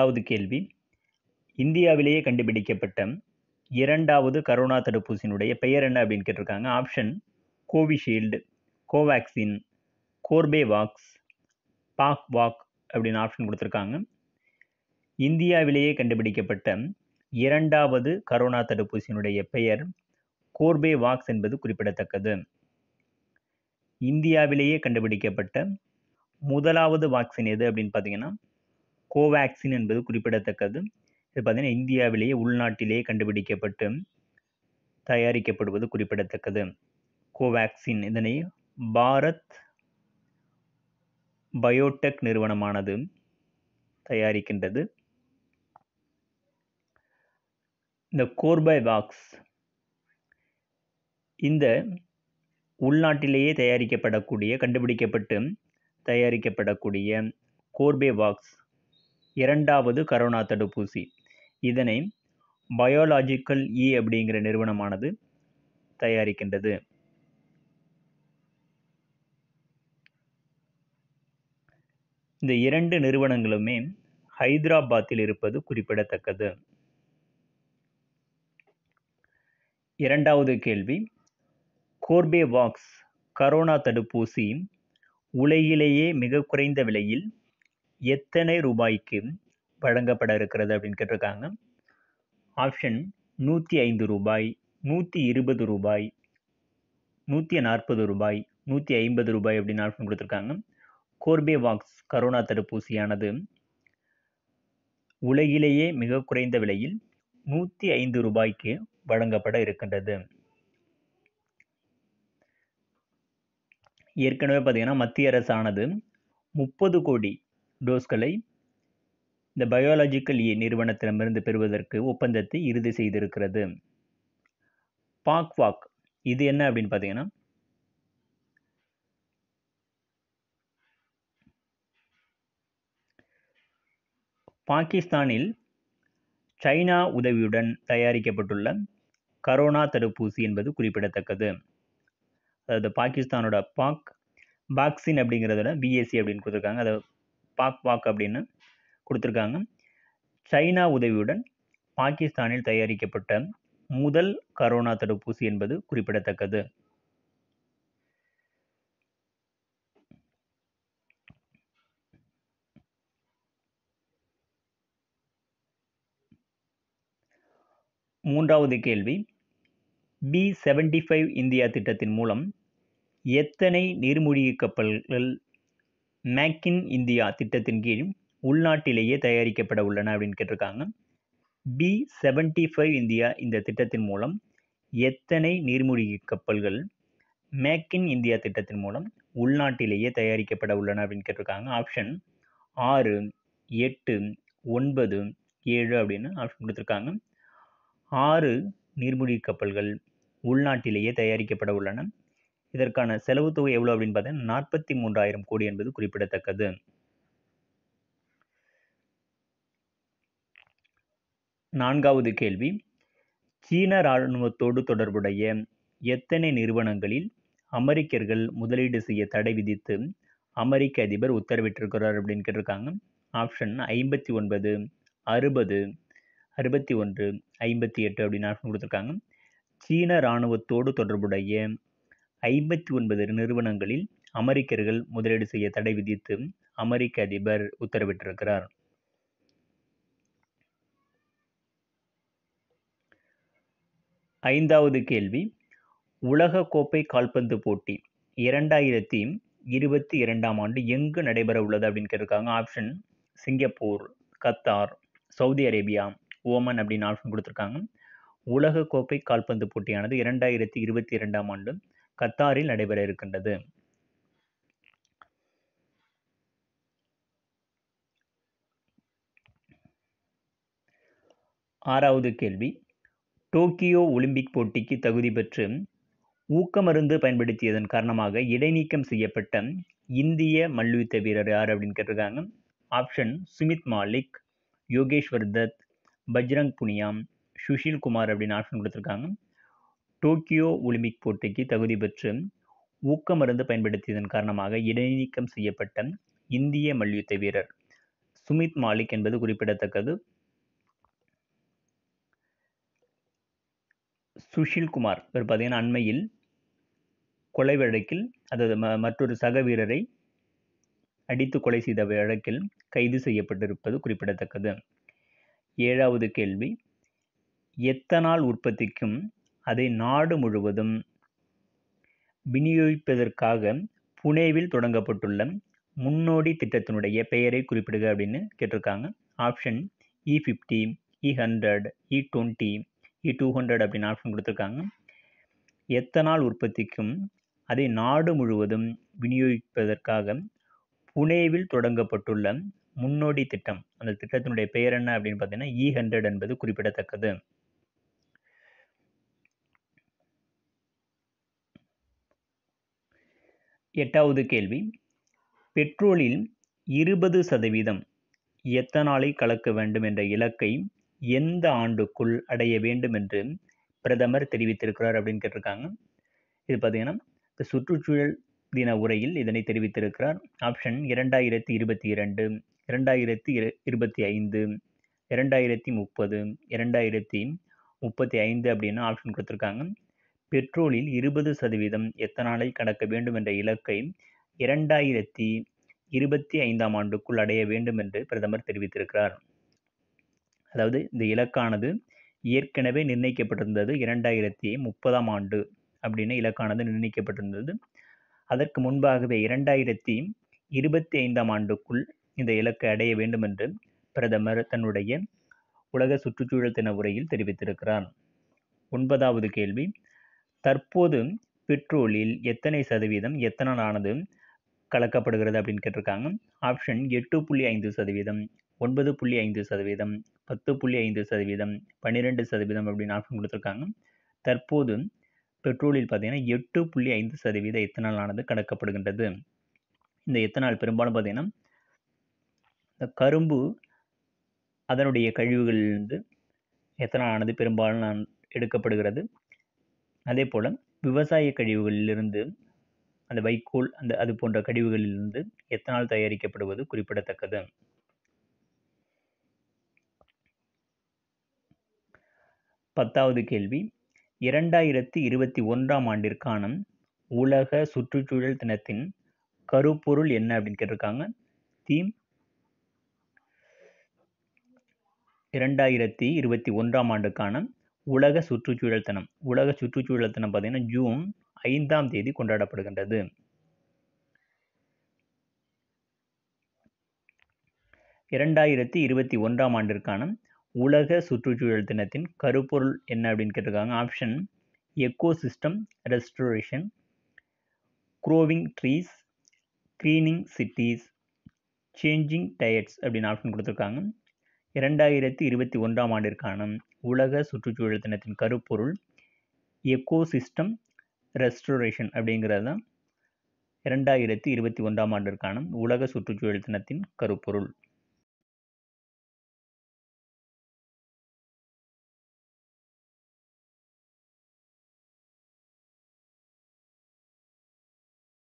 முதலாவது கேள்வி இந்தியாவிலேயே கண்டுபிடிக்கப்பட்ட இரண்டாவது கரோனா தடுப்பூசியினுடைய பெயர் என்ன அப்படின்னு கேட்டிருக்காங்க ஆப்ஷன் கோவிஷீல்டு கோவேக்சின் கோர்பேவாக்ஸ் பாக் வாக் அப்படின்னு ஆப்ஷன் கொடுத்துருக்காங்க இந்தியாவிலேயே கண்டுபிடிக்கப்பட்ட இரண்டாவது கரோனா தடுப்பூசியினுடைய பெயர் கோர்பேவாக்ஸ் என்பது குறிப்பிடத்தக்கது இந்தியாவிலேயே கண்டுபிடிக்கப்பட்ட முதலாவது வாக்சின் எது அப்படின்னு பார்த்தீங்கன்னா கோவேக்சின் என்பது குறிப்பிடத்தக்கது இது பார்த்திங்கன்னா இந்தியாவிலேயே உள்நாட்டிலேயே கண்டுபிடிக்கப்பட்டு தயாரிக்கப்படுவது குறிப்பிடத்தக்கது கோவேக்சின் இதனை பாரத் பயோடெக் நிறுவனமானது தயாரிக்கின்றது இந்த கோர்பைவாக்ஸ் இந்த உள்நாட்டிலேயே தயாரிக்கப்படக்கூடிய கண்டுபிடிக்கப்பட்டு தயாரிக்கப்படக்கூடிய கோர்பேவாக்ஸ் இரண்டாவது கரோனா தடுப்பூசி இதனை பயோலாஜிக்கல் இ அப்படிங்கிற நிறுவனமானது தயாரிக்கின்றது இந்த இரண்டு நிறுவனங்களுமே ஹைதராபாத்தில் இருப்பது குறிப்பிடத்தக்கது இரண்டாவது கேள்வி கோர்பேவாக்ஸ் கரோனா தடுப்பூசி உலகிலேயே மிக குறைந்த விலையில் எத்தனை ரூபாய்க்கு வழங்கப்பட இருக்கிறது அப்படின்னு கேட்டிருக்காங்க ஆப்ஷன் நூற்றி ஐந்து ரூபாய் நூற்றி இருபது ரூபாய் நூற்றி நாற்பது ரூபாய் நூற்றி ஐம்பது ரூபாய் அப்படின்னு ஆப்ஷன் கொடுத்துருக்காங்க கோர்பேவாக்ஸ் கரோனா தடுப்பூசியானது உலகிலேயே மிக குறைந்த விலையில் நூற்றி ஐந்து ரூபாய்க்கு வழங்கப்பட இருக்கின்றது ஏற்கனவே பார்த்திங்கன்னா மத்திய அரசானது முப்பது கோடி டோஸ்களை இந்த பயோலாஜிக்கல் ஏ e நிறுவனத்திடமிருந்து பெறுவதற்கு ஒப்பந்தத்தை இறுதி செய்திருக்கிறது பாக் வாக் இது என்ன அப்படின்னு பார்த்தீங்கன்னா பாகிஸ்தானில் சைனா உதவியுடன் தயாரிக்கப்பட்டுள்ள கரோனா தடுப்பூசி என்பது குறிப்பிடத்தக்கது அதாவது பாகிஸ்தானோட பாக் பாக்ஸின் அப்படிங்கிறதோட பிஎஸ்சி e அப்படின்னு கொடுத்துருக்காங்க அதை பாக் பாக் அப்படின்னு கொடுத்துருக்காங்க சைனா உதவியுடன் பாகிஸ்தானில் தயாரிக்கப்பட்ட முதல் கரோனா தடுப்பூசி என்பது குறிப்பிடத்தக்கது மூன்றாவது கேள்வி பி செவன்டி ஃபைவ் இந்தியா திட்டத்தின் மூலம் எத்தனை நீர்மூழ்கி கப்பல்கள் மேக் இன் இந்தியா திட்டத்தின் கீழ் உள்நாட்டிலேயே தயாரிக்கப்பட உள்ளன அப்படின்னு கேட்டிருக்காங்க பி செவன்டி ஃபைவ் இந்தியா இந்த திட்டத்தின் மூலம் எத்தனை நீர்மூழ்கி கப்பல்கள் மேக் இன் இந்தியா திட்டத்தின் மூலம் உள்நாட்டிலேயே தயாரிக்கப்பட உள்ளன அப்படின்னு கேட்டிருக்காங்க ஆப்ஷன் ஆறு எட்டு ஒன்பது ஏழு அப்படின்னு ஆப்ஷன் கொடுத்துருக்காங்க ஆறு நீர்மூழ்கி கப்பல்கள் உள்நாட்டிலேயே தயாரிக்கப்பட உள்ளன இதற்கான செலவு தொகை எவ்வளோ அப்படின்னு பார்த்தீங்கன்னா நாற்பத்தி மூன்றாயிரம் கோடி என்பது குறிப்பிடத்தக்கது நான்காவது கேள்வி சீன இராணுவத்தோடு தொடர்புடைய எத்தனை நிறுவனங்களில் அமெரிக்கர்கள் முதலீடு செய்ய தடை விதித்து அமெரிக்க அதிபர் உத்தரவிட்டிருக்கிறார் அப்படின்னு கேட்டிருக்காங்க ஆப்ஷன் ஐம்பத்தி ஒன்பது அறுபது அறுபத்தி ஒன்று ஐம்பத்தி எட்டு அப்படின்னு ஆப்ஷன் கொடுத்துருக்காங்க சீன இராணுவத்தோடு தொடர்புடைய ஐம்பத்தி ஒன்பது நிறுவனங்களில் அமெரிக்கர்கள் முதலீடு செய்ய தடை விதித்து அமெரிக்க அதிபர் உத்தரவிட்டிருக்கிறார் ஐந்தாவது கேள்வி உலக கோப்பை கால்பந்து போட்டி இரண்டாயிரத்தி இருபத்தி இரண்டாம் ஆண்டு எங்கு நடைபெற உள்ளது அப்படின்னு கேட்டிருக்காங்க option Singapore Qatar Saudi Arabia Oman அப்படின்னு ஆப்ஷன் கொடுத்துருக்காங்க உலக கோப்பை கால்பந்து போட்டியானது இரண்டாயிரத்தி இருபத்தி இரண்டாம் ஆண்டு கத்தாரில் நடைபெற இருக்கின்றது ஆறாவது கேள்வி டோக்கியோ ஒலிம்பிக் போட்டிக்கு தகுதி பெற்று ஊக்கமருந்து பயன்படுத்தியதன் காரணமாக இடைநீக்கம் செய்யப்பட்ட இந்திய மல்யுத்த வீரர் யார் அப்படின்னு கேட்டிருக்காங்க ஆப்ஷன் சுமித் மாலிக் யோகேஷ்வர் தத் பஜ்ரங் புனியாம் சுஷில் குமார் அப்படின்னு ஆப்ஷன் கொடுத்துருக்காங்க டோக்கியோ ஒலிம்பிக் போட்டிக்கு தகுதி பெற்று ஊக்க மருந்து பயன்படுத்தியதன் காரணமாக இடைநீக்கம் செய்யப்பட்ட இந்திய மல்யுத்த வீரர் சுமித் மாலிக் என்பது குறிப்பிடத்தக்கது சுஷில் குமார் இவர் பார்த்தீங்கன்னா அண்மையில் கொலை வழக்கில் அதாவது மற்றொரு சக வீரரை அடித்து கொலை செய்த வழக்கில் கைது செய்யப்பட்டிருப்பது குறிப்பிடத்தக்கது ஏழாவது கேள்வி எத்தனால் உற்பத்திக்கும் அதை நாடு முழுவதும் விநியோகிப்பதற்காக புனேவில் தொடங்கப்பட்டுள்ள முன்னோடி திட்டத்தினுடைய பெயரை குறிப்பிடுக அப்படின்னு கேட்டிருக்காங்க option E fifty E hundred E twenty E two hundred அப்படின்னு ஆப்ஷன் கொடுத்துருக்காங்க எத்தனால் உற்பத்திக்கும் அதை நாடு முழுவதும் விநியோகிப்பதற்காக புனேவில் தொடங்கப்பட்டுள்ள முன்னோடி திட்டம் அந்த திட்டத்தினுடைய பெயர் என்ன அப்படின்னு பார்த்தீங்கன்னா இ e ஹண்ட்ரட் என்பது குறிப்பிடத்தக்கது எட்டாவது கேள்வி பெட்ரோலில் இருபது சதவீதம் எத்தனாலை கலக்க வேண்டும் என்ற இலக்கை எந்த ஆண்டுக்குள் அடைய வேண்டும் என்று பிரதமர் தெரிவித்திருக்கிறார் அப்படின்னு கேட்டிருக்காங்க இது பார்த்தீங்கன்னா இந்த சுற்றுச்சூழல் தின உரையில் இதனை தெரிவித்திருக்கிறார் ஆப்ஷன் இரண்டாயிரத்தி இருபத்தி இரண்டு இரண்டாயிரத்தி இருபத்தி ஐந்து இரண்டாயிரத்தி முப்பது இரண்டாயிரத்தி முப்பத்தி ஐந்து அப்படின்னு ஆப்ஷன் கொடுத்துருக்காங்க பெட்ரோலில் இருபது சதவீதம் எத்தனாலை கடக்க வேண்டும் என்ற இலக்கை இரண்டாயிரத்தி இருபத்தி ஐந்தாம் ஆண்டுக்குள் அடைய வேண்டும் என்று பிரதமர் தெரிவித்திருக்கிறார் அதாவது இந்த இலக்கானது ஏற்கனவே நிர்ணயிக்கப்பட்டிருந்தது இரண்டாயிரத்தி முப்பதாம் ஆண்டு அப்படின்னு இலக்கானது நிர்ணயிக்கப்பட்டிருந்தது அதற்கு முன்பாகவே இரண்டாயிரத்தி இருபத்தி ஐந்தாம் ஆண்டுக்குள் இந்த இலக்கை அடைய வேண்டும் என்று பிரதமர் தன்னுடைய உலக சுற்றுச்சூழல் தின உரையில் தெரிவித்திருக்கிறார் ஒன்பதாவது கேள்வி தற்போது பெட்ரோலில் எத்தனை சதவீதம் எத்தனால் ஆனது கலக்கப்படுகிறது அப்படின்னு கேட்டிருக்காங்க ஆப்ஷன் எட்டு புள்ளி ஐந்து சதவீதம் ஒன்பது புள்ளி ஐந்து சதவீதம் பத்து புள்ளி ஐந்து சதவீதம் பன்னிரெண்டு சதவீதம் அப்படின்னு ஆப்ஷன் கொடுத்துருக்காங்க தற்போது பெட்ரோலில் பார்த்தீங்கன்னா எட்டு புள்ளி ஐந்து சதவீத எத்தனால் ஆனது கலக்கப்படுகின்றது இந்த எத்தனால் பெரும்பாலும் பார்த்தீங்கன்னா இந்த கரும்பு அதனுடைய கழிவுகளிலிருந்து எத்தனால் ஆனது பெரும்பாலும் எடுக்கப்படுகிறது அதே போல் விவசாய கழிவுகளிலிருந்து அந்த வைக்கோல் அந்த அது போன்ற கழிவுகளிலிருந்து எத்தனால் தயாரிக்கப்படுவது குறிப்பிடத்தக்கது பத்தாவது கேள்வி இரண்டாயிரத்தி இருபத்தி ஒன்றாம் ஆண்டிற்கான உலக சுற்றுச்சூழல் தினத்தின் கருப்பொருள் என்ன அப்படின்னு கேட்டிருக்காங்க தீம் இரண்டாயிரத்தி இருபத்தி ஒன்றாம் ஆண்டுக்கான உலக சுற்றுச்சூழல் தினம் உலக சுற்றுச்சூழல் தினம் பார்த்தீங்கன்னா ஜூன் ஐந்தாம் தேதி கொண்டாடப்படுகின்றது இரண்டாயிரத்தி இருபத்தி ஒன்றாம் ஆண்டிற்கான உலக சுற்றுச்சூழல் தினத்தின் கருப்பொருள் என்ன அப்படின்னு கேட்டிருக்காங்க option ecosystem restoration growing trees greening cities changing diets அப்படின்னு ஆப்ஷன் கொடுத்துருக்காங்க இரண்டாயிரத்தி இருபத்தி ஒன்றாம் ஆண்டிற்கான உலக சுற்றுச்சூழல் தினத்தின் கருப்பொருள் எக்கோசிஸ்டம் ரெஸ்டரேஷன் அப்படிங்கிறது தான் இரண்டாயிரத்தி இருபத்தி ஒன்றாம் ஆண்டிற்கான உலக சுற்றுச்சூழல் தினத்தின் கருப்பொருள்